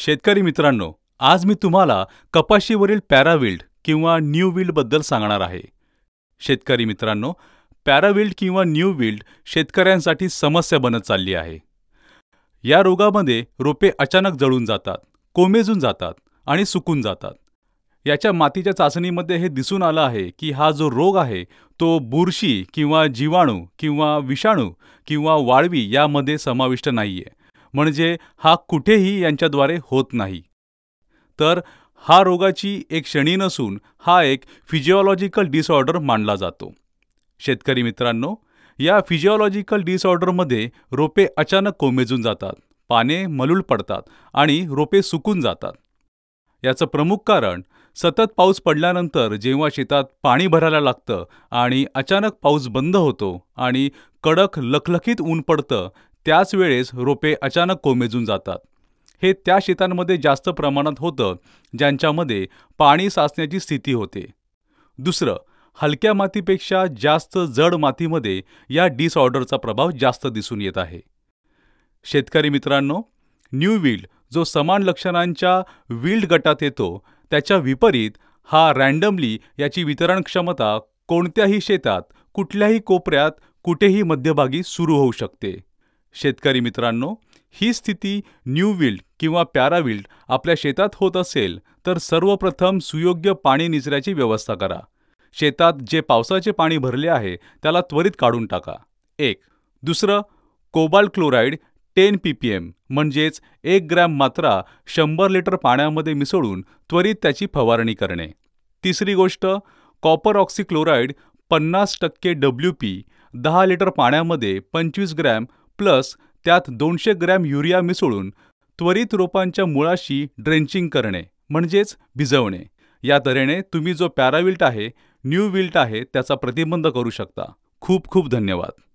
शेतकरी मित्रांनो आज मी तुम्हाला कपाशीवरील पॅराविल्ड किंवा न्यू विल्डबद्दल सांगणार आहे शेतकरी मित्रांनो पॅराविल्ड किंवा न्यू विल्ड शेतकऱ्यांसाठी समस्या बनत चालली आहे या रोगामध्ये रोपे अचानक जळून जातात कोमेजून जातात आणि सुकून जातात याच्या मातीच्या चाचणीमध्ये हे दिसून आलं आहे की हा जो रोग आहे तो बुरशी किंवा जीवाणू किंवा विषाणू किंवा वाळवी यामध्ये समाविष्ट नाही आहे म्हणजे हा कुठेही यांच्याद्वारे होत नाही तर हा रोगाची एक श्रेणी नसून हा एक फिजिओलॉजिकल डिसऑर्डर मानला जातो शेतकरी मित्रांनो या फिजिओलॉजिकल डिसऑर्डरमध्ये रोपे अचानक कोमेजून जातात पाने मलूल पडतात आणि रोपे सुकून जातात याचं प्रमुख कारण सतत पाऊस पडल्यानंतर जेव्हा शेतात पाणी भरायला लागतं आणि अचानक पाऊस बंद होतो आणि कडक लखलखीत ऊन पडतं त्याच वेळेस रोपे अचानक कोमेजून जातात हे त्या शेतांमध्ये जास्त प्रमाणात होतं ज्यांच्यामध्ये पाणी साचण्याची स्थिती होते दुसरं हलक्या मातीपेक्षा जास्त जड मातीमध्ये या डिसऑर्डरचा प्रभाव जास्त दिसून येत आहे शेतकरी मित्रांनो न्यू व्हील्ड जो समान लक्षणांच्या व्हील्ड गटात येतो त्याच्या विपरीत हा रँडमली याची वितरण क्षमता कोणत्याही शेतात कुठल्याही कोपऱ्यात कुठेही मध्यभागी सुरू होऊ शकते शेतकरी मित्रांनो ही स्थिती न्यू विल्ड किंवा पॅराविल्ड आपल्या शेतात होत असेल तर सर्वप्रथम सुयोग्य पाणी निचऱ्याची व्यवस्था करा शेतात जे पावसाचे पाणी भरले आहे त्याला त्वरित काढून टाका एक दुसरं cobalt chloride ten P P M म्हणजेच एक ग्रॅम मात्रा शंभर लिटर पाण्यामध्ये मिसळून त्वरित त्याची फवारणी करणे तिसरी गोष्ट कॉपर ऑक्सिक्लोराईड पन्नास टक्के डब्ल्यू पी दहा लिटर पाण्यामध्ये पंचवीस ग्रॅम प्लस त्यात दोनशे ग्रॅम युरिया मिसळून त्वरित रोपांच्या मुळाशी ड्रेंचिंग करणे म्हणजेच भिजवणे या तऱ्हेने तुम्ही जो पॅराविल्ट आहे न्यू विल्ट आहे त्याचा प्रतिबंध करू शकता खूप खूप धन्यवाद